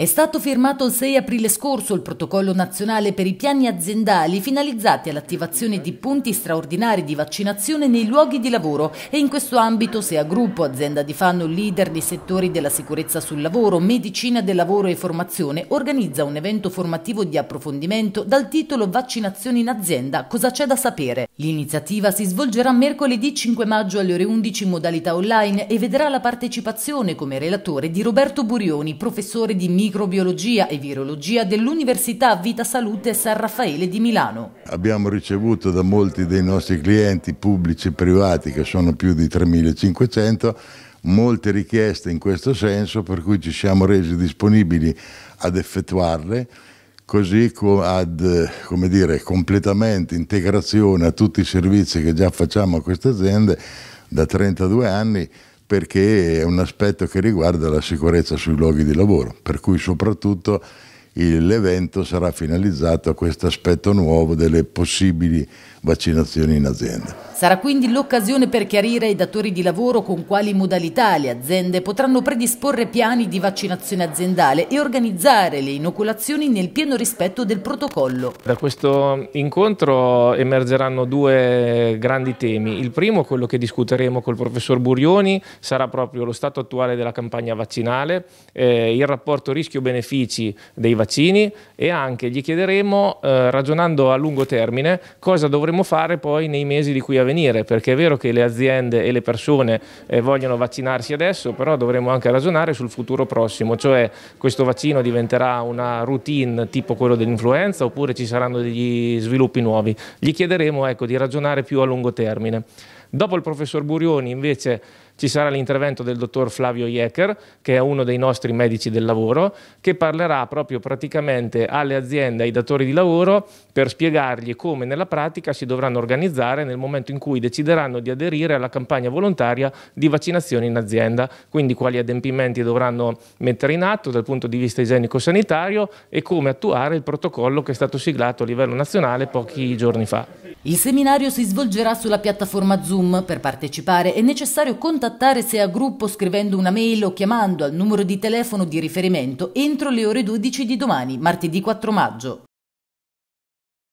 È stato firmato il 6 aprile scorso il protocollo nazionale per i piani aziendali finalizzati all'attivazione di punti straordinari di vaccinazione nei luoghi di lavoro e in questo ambito SEA Gruppo, azienda di Fanno leader nei settori della sicurezza sul lavoro, medicina del lavoro e formazione, organizza un evento formativo di approfondimento dal titolo Vaccinazione in azienda, cosa c'è da sapere? L'iniziativa si svolgerà mercoledì 5 maggio alle ore 11 in modalità online e vedrà la partecipazione come relatore di Roberto Burioni, professore di microbiologia e virologia dell'Università Vita Salute San Raffaele di Milano. Abbiamo ricevuto da molti dei nostri clienti pubblici e privati, che sono più di 3.500, molte richieste in questo senso, per cui ci siamo resi disponibili ad effettuarle così ad dire, completamente integrazione a tutti i servizi che già facciamo a queste aziende da 32 anni perché è un aspetto che riguarda la sicurezza sui luoghi di lavoro, per cui soprattutto l'evento sarà finalizzato a questo aspetto nuovo delle possibili vaccinazioni in azienda. Sarà quindi l'occasione per chiarire ai datori di lavoro con quali modalità le aziende potranno predisporre piani di vaccinazione aziendale e organizzare le inoculazioni nel pieno rispetto del protocollo. Da questo incontro emergeranno due grandi temi. Il primo, quello che discuteremo col professor Burioni, sarà proprio lo stato attuale della campagna vaccinale, eh, il rapporto rischio-benefici dei vaccini vaccini e anche gli chiederemo, eh, ragionando a lungo termine, cosa dovremo fare poi nei mesi di qui a venire, perché è vero che le aziende e le persone eh, vogliono vaccinarsi adesso, però dovremo anche ragionare sul futuro prossimo, cioè questo vaccino diventerà una routine tipo quello dell'influenza oppure ci saranno degli sviluppi nuovi. Gli chiederemo ecco, di ragionare più a lungo termine. Dopo il professor Burioni invece ci sarà l'intervento del dottor Flavio Jecker, che è uno dei nostri medici del lavoro, che parlerà proprio praticamente alle aziende, ai datori di lavoro, per spiegargli come nella pratica si dovranno organizzare nel momento in cui decideranno di aderire alla campagna volontaria di vaccinazione in azienda, quindi quali adempimenti dovranno mettere in atto dal punto di vista igienico-sanitario e come attuare il protocollo che è stato siglato a livello nazionale pochi giorni fa. Il seminario si svolgerà sulla piattaforma Zoom. Per partecipare è necessario contattare SEA gruppo scrivendo una mail o chiamando al numero di telefono di riferimento entro le ore 12 di domani, martedì 4 maggio.